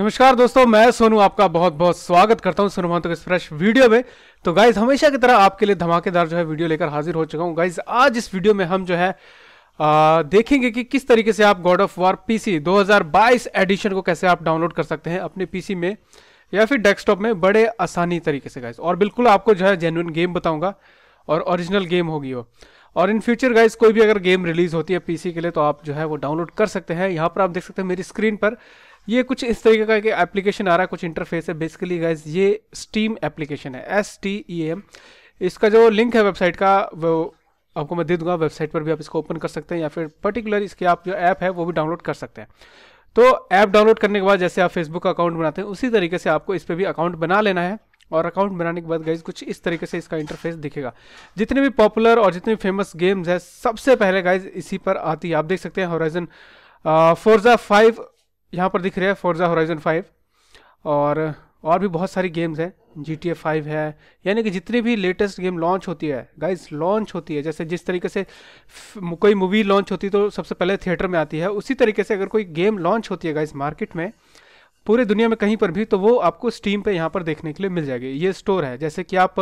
नमस्कार दोस्तों मैं सोनू आपका बहुत बहुत स्वागत करता हूं सोनू महतो के फ्रेश वीडियो में तो गाइज हमेशा की तरह आपके लिए धमाकेदार जो है वीडियो लेकर हाजिर हो चुका हूं गाइज आज इस वीडियो में हम जो है आ, देखेंगे कि किस तरीके से आप God of War PC 2022 edition को कैसे आप डाउनलोड कर सकते हैं अपने पीसी में या फिर डेस्कटॉप में बड़े आसानी तरीके से गाइज और बिल्कुल आपको जो है जेन्यून गेम बताऊंगा और ओरिजिनल गेम होगी वो और इन फ्यूचर गाइज कोई भी अगर गेम रिलीज होती है पीसी के लिए तो आप जो है वो डाउनलोड कर सकते हैं यहाँ पर आप देख सकते हैं मेरी स्क्रीन पर ये कुछ इस तरीके का एक एप्लीकेशन आ रहा है कुछ इंटरफेस है बेसिकली गाइज ये स्टीम एप्लीकेशन है एस टी ई एम इसका जो लिंक है वेबसाइट का वो आपको मैं दे दूंगा वेबसाइट पर भी आप इसको ओपन कर सकते हैं या फिर पर्टिकुलर इसके आप जो ऐप है वो भी डाउनलोड कर सकते हैं तो ऐप डाउनलोड करने के बाद जैसे आप फेसबुक का अकाउंट बनाते हैं उसी तरीके से आपको इस पर भी अकाउंट बना लेना है और अकाउंट बनाने के बाद गाइज कुछ इस तरीके से इसका इंटरफेस दिखेगा जितने भी पॉपुलर और जितने भी फेमस गेम्स है सबसे पहले गाइज इसी पर आती है आप देख सकते हैं हॉराइजन फोर्जा फाइव यहाँ पर दिख रहा है फोर्जा होराइजन फाइव और और भी बहुत सारी गेम्स हैं जी टी फाइव है यानी कि जितनी भी लेटेस्ट गेम लॉन्च होती है गाइस लॉन्च होती है जैसे जिस तरीके से कोई मूवी लॉन्च होती है तो सबसे पहले थिएटर में आती है उसी तरीके से अगर कोई गेम लॉन्च होती है गाइस मार्केट में पूरे दुनिया में कहीं पर भी तो वो आपको स्टीम पे यहाँ पर देखने के लिए मिल जाएगी ये स्टोर है जैसे कि आप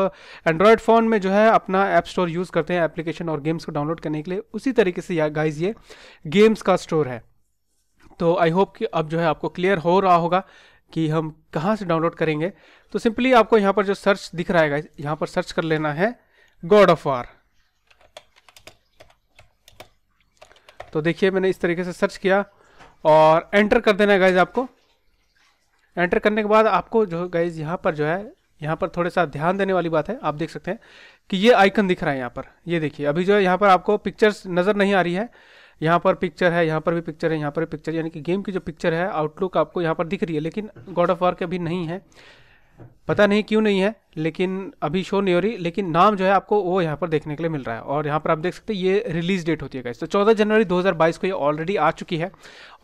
एंड्रॉयड फ़ोन में जो है अपना ऐप स्टोर यूज़ करते हैं एप्लीकेशन और गेम्स को डाउनलोड करने के लिए उसी तरीके से गाइज ये गेम्स का स्टोर है तो आई होप कि अब जो है आपको क्लियर हो रहा होगा कि हम कहाँ से डाउनलोड करेंगे तो सिंपली आपको यहाँ पर जो सर्च दिख रहा है यहाँ पर सर्च कर लेना है गॉड ऑफ वार तो देखिए मैंने इस तरीके से सर्च किया और एंटर कर देना है गाइज आपको एंटर करने के बाद आपको जो गाइज यहाँ पर जो है यहाँ पर थोड़ा सा ध्यान देने वाली बात है आप देख सकते हैं कि ये आइकन दिख रहा है यहाँ पर ये देखिए अभी जो है यहाँ पर आपको पिक्चर्स नज़र नहीं आ रही है यहाँ पर पिक्चर है यहाँ पर भी पिक्चर है यहाँ पर भी पिक्चर यानी कि गेम की जो पिक्चर है आउटलुक आपको यहाँ पर दिख रही है लेकिन गॉड ऑफ वार के अभी नहीं है पता नहीं क्यों नहीं है लेकिन अभी शो नहीं हो रही लेकिन नाम जो है आपको वो यहाँ पर देखने के लिए मिल रहा है और यहाँ पर आप देख सकते हैं ये रिलीज डेट होती है गाइस तो 14 जनवरी 2022 को ये ऑलरेडी आ चुकी है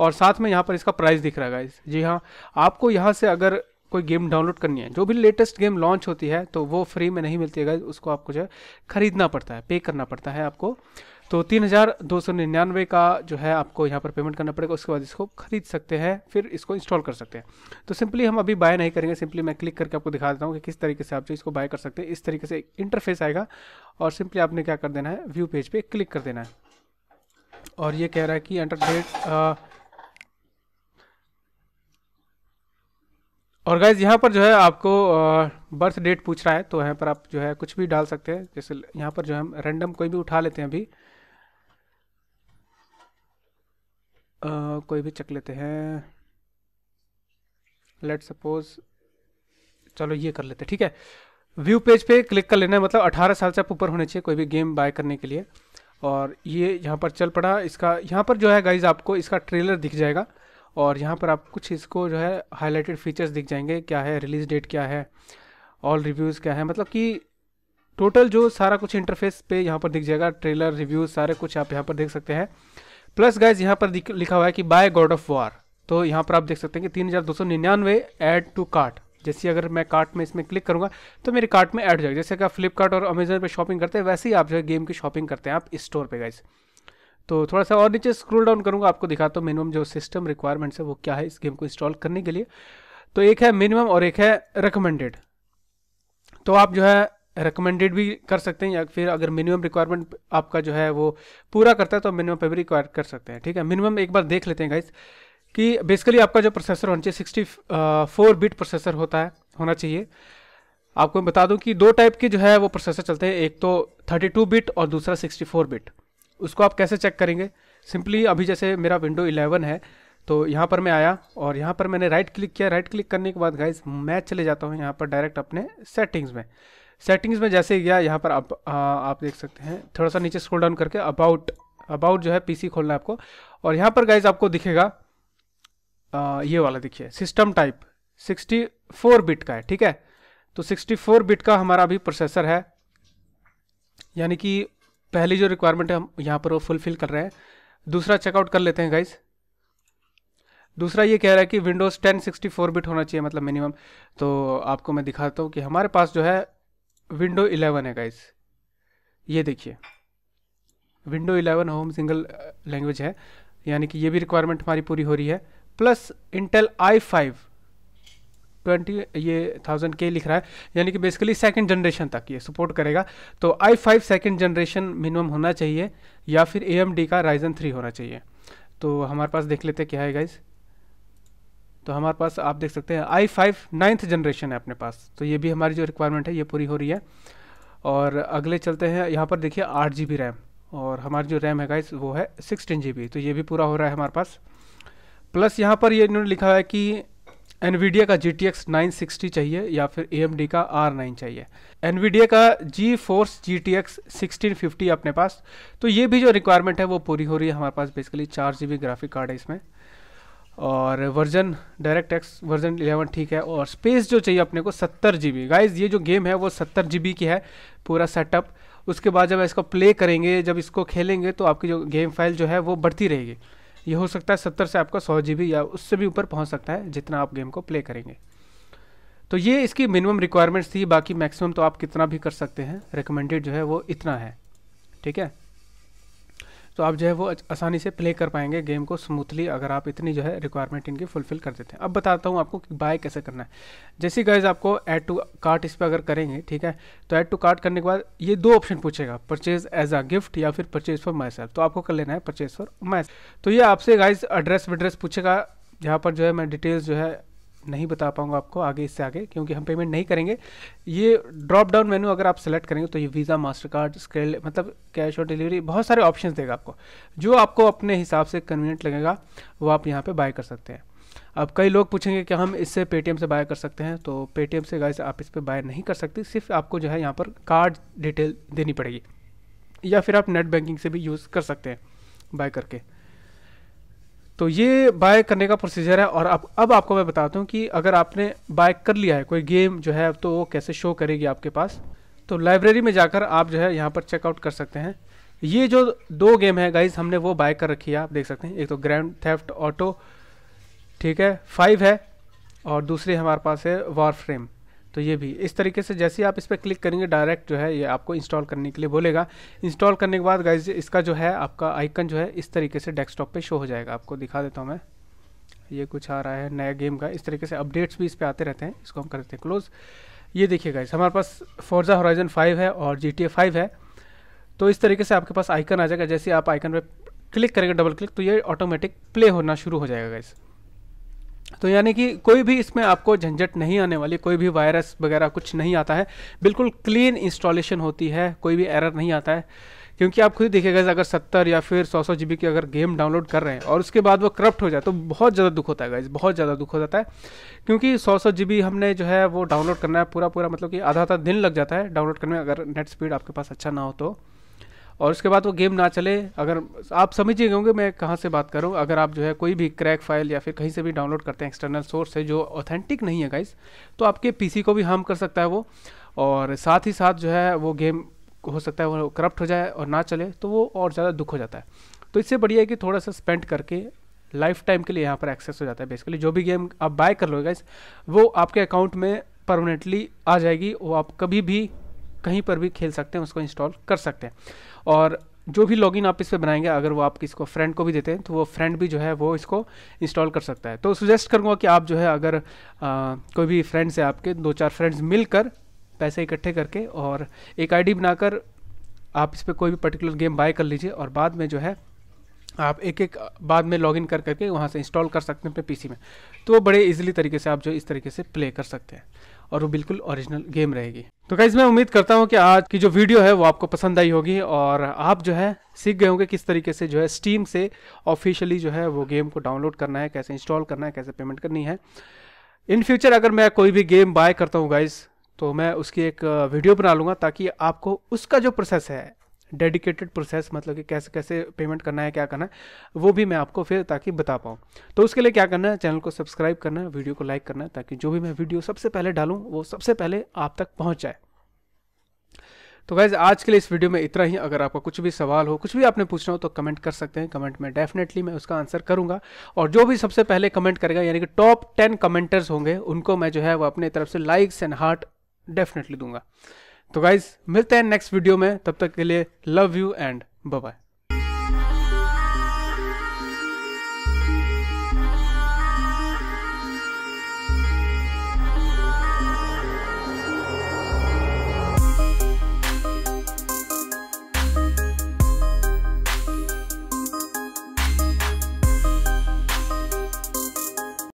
और साथ में यहाँ पर इसका प्राइस दिख रहा है गाइस जी हाँ आपको यहाँ से अगर कोई गेम डाउनलोड करनी है जो भी लेटेस्ट गेम लॉन्च होती है तो वो फ्री में नहीं मिलती है गाइज उसको आपको जो है खरीदना पड़ता है पे करना पड़ता है आपको तो तीन हज़ार दो सौ निन्यानवे का जो है आपको यहाँ पर पेमेंट करना पड़ेगा उसके बाद इसको खरीद सकते हैं फिर इसको इंस्टॉल कर सकते हैं तो सिंपली हम अभी बाय नहीं करेंगे सिंपली मैं क्लिक करके आपको दिखा देता हूँ कि किस तरीके से आप जो इसको बाय कर सकते हैं इस तरीके से इंटरफेस आएगा और सिंपली आपने क्या कर देना है व्यू पेज पर पे क्लिक कर देना है और ये कह रहा है कि एंटर डेट और गाइज यहाँ पर जो है आपको बर्थ डेट पूछ रहा है तो यहाँ पर आप जो है कुछ भी डाल सकते हैं जैसे यहाँ पर जो है हम रैंडम कोई भी उठा लेते हैं अभी कोई भी चक लेते हैं लेट सपोज चलो ये कर लेते ठीक है व्यू पेज पे क्लिक कर लेना है मतलब 18 साल से आप ऊपर होने चाहिए कोई भी गेम बाय करने के लिए और ये यहाँ पर चल पड़ा इसका यहाँ पर जो है गाइज आपको इसका ट्रेलर दिख जाएगा और यहाँ पर आप कुछ इसको जो है हाईलाइटेड फीचर्स दिख जाएंगे क्या है रिलीज डेट क्या है ऑल रिव्यूज़ क्या है मतलब कि टोटल जो सारा कुछ इंटरफेस पे यहाँ पर दिख जाएगा ट्रेलर रिव्यूज़ सारे कुछ आप यहाँ पर देख सकते हैं प्लस गाइज यहाँ पर लिखा हुआ है कि बाय गॉड ऑफ वॉर तो यहाँ पर आप देख सकते हैं कि तीन हज़ार दो सौ निन्यानवे एड टू कार्ट जैसे अगर मैं कार्ट में इसमें क्लिक करूँगा तो मेरे कार्ट में ऐड हो जाएगा जैसे कि आप फ्लिपकार्ट और अमेजन पर शॉपिंग करते हैं वैसे ही आप जो है गेम की शॉपिंग करते हैं आप स्टोर पर गाइज तो थोड़ा सा और नीचे स्क्रोल डाउन करूँगा आपको दिखाता हूँ मिनिमम जो सिस्टम रिक्वायरमेंट्स है वो क्या है इस गेम को इंस्टॉल करने के लिए तो एक है मिनिमम और एक है रिकमेंडेड तो आप जो है रिकमेंडेड भी कर सकते हैं या फिर अगर मिनिमम रिक्वायरमेंट आपका जो है वो पूरा करता है तो मिनिमम पे भी रिक्वायर कर सकते हैं ठीक है मिनिमम एक बार देख लेते हैं गाइस कि बेसिकली आपका जो प्रोसेसर होना चाहिए सिक्सटी फोर बिट प्रोसेसर होता है होना चाहिए आपको मैं बता दूं कि दो टाइप के जो है वो प्रोसेसर चलते हैं एक तो थर्टी टू बिट और दूसरा सिक्सटी फोर बिट उसको आप कैसे चेक करेंगे सिंपली अभी जैसे मेरा विंडो इलेवन है तो यहाँ पर मैं आया और यहाँ पर मैंने राइट क्लिक किया राइट क्लिक करने के बाद गाइज मैं चले जाता हूँ यहाँ पर डायरेक्ट अपने सेटिंग्स में सेटिंग्स में जैसे ही गया यहाँ पर आप आ, आप देख सकते हैं थोड़ा सा नीचे स्क्रॉल डाउन करके अबाउट अबाउट जो है पीसी खोलना है आपको और यहाँ पर गाइज आपको दिखेगा आ, ये वाला देखिए सिस्टम टाइप 64 बिट का है ठीक है तो 64 बिट का हमारा अभी प्रोसेसर है यानी कि पहली जो रिक्वायरमेंट है हम यहाँ पर वो फुलफिल कर रहे हैं दूसरा चेकआउट कर लेते हैं गाइज दूसरा ये कह रहा है कि विंडोज़ 1064 बिट होना चाहिए मतलब मिनिमम तो आपको मैं दिखाता हूँ कि हमारे पास जो है विंडो 11 है गाइस ये देखिए विंडो 11 होम सिंगल लैंग्वेज है यानी कि ये भी रिक्वायरमेंट हमारी पूरी हो रही है plus Intel i five twenty ये थाउजेंड के लिख रहा है यानी कि बेसिकली सेकेंड जनरेशन तक ये सपोर्ट करेगा तो i five second generation minimum होना चाहिए या फिर ए का राइजन थ्री होना चाहिए तो हमारे पास देख लेते क्या है गाइज़ तो हमारे पास आप देख सकते हैं आई फाइव नाइन्थ जनरेशन है अपने पास तो ये भी हमारी जो रिक्वायरमेंट है ये पूरी हो रही है और अगले चलते हैं यहाँ पर देखिए आठ जी रैम और हमारी जो रैम है गाइस वो है सिक्सटीन जी तो ये भी पूरा हो रहा है हमारे पास प्लस यहाँ पर ये इन्होंने लिखा है कि एनवीडिया का G T X nine sixty चाहिए या फिर ए एम डी का आर नाइन चाहिए एनवीडिया का GeForce G T X sixteen fifty अपने पास तो ये भी जो रिक्वायरमेंट है वो पूरी हो रही है हमारे पास बेसिकली चार जी बी ग्राफिक कार्ड है इसमें और वर्जन डायरेक्ट एक्स वर्जन 11 ठीक है और स्पेस जो चाहिए अपने को सत्तर जी बी गाइज ये जो गेम है वो सत्तर जी बी की है पूरा सेटअप उसके बाद जब इसको प्ले करेंगे जब इसको खेलेंगे तो आपकी जो गेम फाइल जो है वो बढ़ती रहेगी ये हो सकता है सत्तर से आपका सौ जी या उससे भी ऊपर पहुँच सकता है जितना आप गेम को प्ले करेंगे तो ये इसकी मिनिमम रिक्वायरमेंट्स थी बाकी मैक्सिमम तो आप कितना भी कर सकते हैं रिकमेंडेड जो है वो इतना है ठीक है तो आप जो है वो आसानी से प्ले कर पाएंगे गेम को स्मूथली अगर आप इतनी जो है रिक्वायरमेंट इनकी फुलफिल कर देते हैं अब बताता हूँ आपको कि बाय कैसे करना है जैसे गाइज आपको ऐड टू कार्ट इस पर अगर करेंगे ठीक है तो ऐड टू कार्ट करने के बाद ये दो ऑप्शन पूछेगा परचेज एज अ गिफ्ट या फिर परचेज फॉर माई सेल्फ तो आपको कर लेना है परचेज फॉर माई तो ये आपसे गाइज एड्रेस वड्रेस पूछेगा यहाँ पर जो है मैं डिटेल्स जो है नहीं बता पाऊंगा आपको आगे इससे आगे क्योंकि हम पेमेंट नहीं करेंगे ये ड्रॉप डाउन मेन्यू अगर आप सेलेक्ट करेंगे तो ये वीज़ा मास्टर कार्ड स्केल मतलब कैश ऑन डिलीवरी बहुत सारे ऑप्शन देगा आपको जो आपको अपने हिसाब से कन्वीनियंट लगेगा वो आप यहाँ पर बाय कर सकते हैं अब कई लोग पूछेंगे कि हम इससे पेटीएम से बाय कर सकते हैं तो पेटीएम से गाइस आप इस पर बाय नहीं कर सकते सिर्फ आपको जो है यहाँ पर कार्ड डिटेल देनी पड़ेगी या फिर आप नेट बैंकिंग से भी यूज़ कर सकते हैं बाय करके तो ये बाय करने का प्रोसीजर है और अब अब आपको मैं बताता हूँ कि अगर आपने बाय कर लिया है कोई गेम जो है अब तो वो कैसे शो करेगी आपके पास तो लाइब्रेरी में जाकर आप जो है यहाँ पर चेकआउट कर सकते हैं ये जो दो गेम है गाइज हमने वो बाय कर रखी है आप देख सकते हैं एक तो ग्रैंड थेफ्ट ऑटो ठीक है फाइव है और दूसरी हमारे पास है वार फ्रेम तो ये भी इस तरीके से जैसे ही आप इस पर क्लिक करेंगे डायरेक्ट जो है ये आपको इंस्टॉल करने के लिए बोलेगा इंस्टॉल करने के बाद गाइज इसका जो है आपका आइकन जो है इस तरीके से डेस्कटॉप पे शो हो जाएगा आपको दिखा देता हूँ मैं ये कुछ आ रहा है नया गेम का इस तरीके से अपडेट्स भी इस पर आते रहते हैं इसको हम करते हैं क्लोज़ ये देखिए गाइज हमारे पास फोर्जा हॉराइजन फाइव है और जी टी है तो इस तरीके से आपके पास आइकन आ जाएगा जैसे आप आइकन पर क्लिक करेंगे डबल क्लिक तो ये ऑटोमेटिक प्ले होना शुरू हो जाएगा गाइज़ तो यानी कि कोई भी इसमें आपको झंझट नहीं आने वाली कोई भी वायरस वगैरह कुछ नहीं आता है बिल्कुल क्लीन इंस्टॉलेशन होती है कोई भी एरर नहीं आता है क्योंकि आप खुद देखिएगा अगर सत्तर या फिर सौ सौ जी की अगर गेम डाउनलोड कर रहे हैं और उसके बाद वो करप्ट हो जाए तो बहुत ज़्यादा दुख होता है गाइज बहुत ज़्यादा दुख हो जाता है क्योंकि सौ सौ जी हमने जो है वो डाउनलोड करना है पूरा पूरा मतलब कि आधा आधा दिन लग जाता है डाउनलोड करने में अगर नेट स्पीड आपके पास अच्छा ना हो तो और उसके बाद वो गेम ना चले अगर आप समझ ही होंगे मैं कहाँ से बात करूँ अगर आप जो है कोई भी क्रैक फाइल या फिर कहीं से भी डाउनलोड करते हैं एक्सटर्नल सोर्स है जो ऑथेंटिक नहीं है गाइस तो आपके पीसी को भी हार्म कर सकता है वो और साथ ही साथ जो है वो गेम हो सकता है वो करप्ट हो जाए और ना चले तो वो और ज़्यादा दुख हो जाता है तो इससे बढ़िया है कि थोड़ा सा स्पेंड करके लाइफ टाइम के लिए यहाँ पर एक्सेस हो जाता है बेसिकली जो भी गेम आप बाय कर लोगे गाइस वो आपके अकाउंट में परमानेंटली आ जाएगी वो आप कभी भी कहीं पर भी खेल सकते हैं उसको इंस्टॉल कर सकते हैं और जो भी लॉगिन आप इस पर बनाएंगे अगर वो आप किसी को फ्रेंड को भी देते हैं तो वो फ्रेंड भी जो है वो इसको इंस्टॉल कर सकता है तो सुजेस्ट करूँगा कि आप जो है अगर आ, कोई भी फ्रेंड्स है आपके दो चार फ्रेंड्स मिलकर पैसे इकट्ठे करके और एक आईडी बनाकर आप इस पर कोई भी पर्टिकुलर गेम बाय कर लीजिए और बाद में जो है आप एक एक बाद में लॉगिन कर करके वहाँ से इंस्टॉल कर सकते हैं अपने पीसी में तो बड़े इजीली तरीके से आप जो इस तरीके से प्ले कर सकते हैं और वो बिल्कुल ओरिजिनल गेम रहेगी तो गाइज मैं उम्मीद करता हूँ कि आज की जो वीडियो है वो आपको पसंद आई होगी और आप जो है सीख गए होंगे किस तरीके से जो है स्टीम से ऑफिशियली जो है वो गेम को डाउनलोड करना है कैसे इंस्टॉल करना है कैसे पेमेंट करनी है इन फ्यूचर अगर मैं कोई भी गेम बाय करता हूँ गाइज तो मैं उसकी एक वीडियो बना लूँगा ताकि आपको उसका जो प्रोसेस है डेडिकेटेड प्रोसेस मतलब कि कैसे कैसे पेमेंट करना है क्या करना है वो भी मैं आपको फिर ताकि बता पाऊँ तो उसके लिए क्या करना है चैनल को सब्सक्राइब करना है वीडियो को लाइक करना है ताकि जो भी मैं वीडियो सबसे पहले डालूँ वो सबसे पहले आप तक पहुँच जाए तो वैसे आज के लिए इस वीडियो में इतना ही अगर आपका कुछ भी सवाल हो कुछ भी आपने पूछना हो तो कमेंट कर सकते हैं कमेंट में डेफिनेटली मैं उसका आंसर करूंगा और जो भी सबसे पहले कमेंट करेगा यानी कि टॉप टेन कमेंटर्स होंगे उनको मैं जो है वो अपने तरफ से लाइक्स एंड हार्ट डेफिनेटली दूंगा तो गाइज मिलते हैं नेक्स्ट वीडियो में तब तक के लिए लव यू एंड बाय